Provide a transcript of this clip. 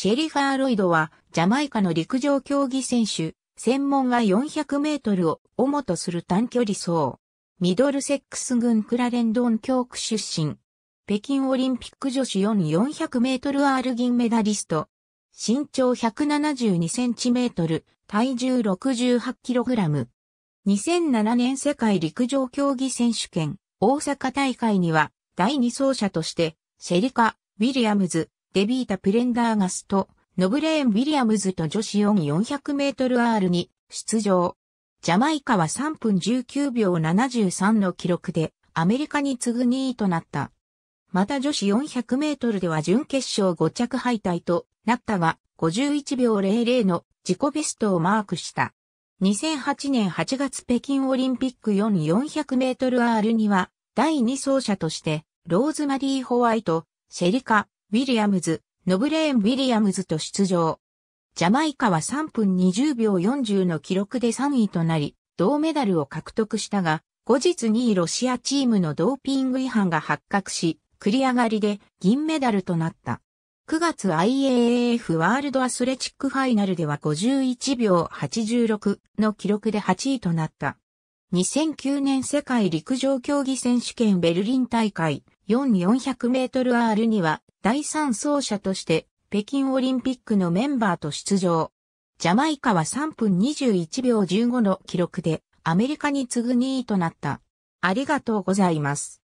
シェリファー・ロイドは、ジャマイカの陸上競技選手、専門が400メートルを主とする短距離走。ミドルセックス軍クラレンドン教区出身。北京オリンピック女子4400メートル R 銀メダリスト。身長172センチメートル、体重68キログラム。2007年世界陸上競技選手権大阪大会には第2走者としてシェリカ・ウィリアムズ、デビータ・プレンダーガスと、ノブレーン・ウィリアムズと女子400メートル R に出場。ジャマイカは3分19秒73の記録で、アメリカに次ぐ2位となった。また女子400メートルでは準決勝5着敗退となったが、51秒00の自己ベストをマークした。2008年8月北京オリンピック4400メートル R には、第2走者として、ローズマリー・ホワイト、シェリカ、ウィリアムズ、ノブレーン・ウィリアムズと出場。ジャマイカは3分20秒40の記録で3位となり、銅メダルを獲得したが、後日2位ロシアチームのドーピング違反が発覚し、繰り上がりで銀メダルとなった。9月 IAAF ワールドアスレチックファイナルでは51秒86の記録で8位となった。2009年世界陸上競技選手権ベルリン大会4400メートル R には第3走者として北京オリンピックのメンバーと出場。ジャマイカは3分21秒15の記録でアメリカに次ぐ2位となった。ありがとうございます。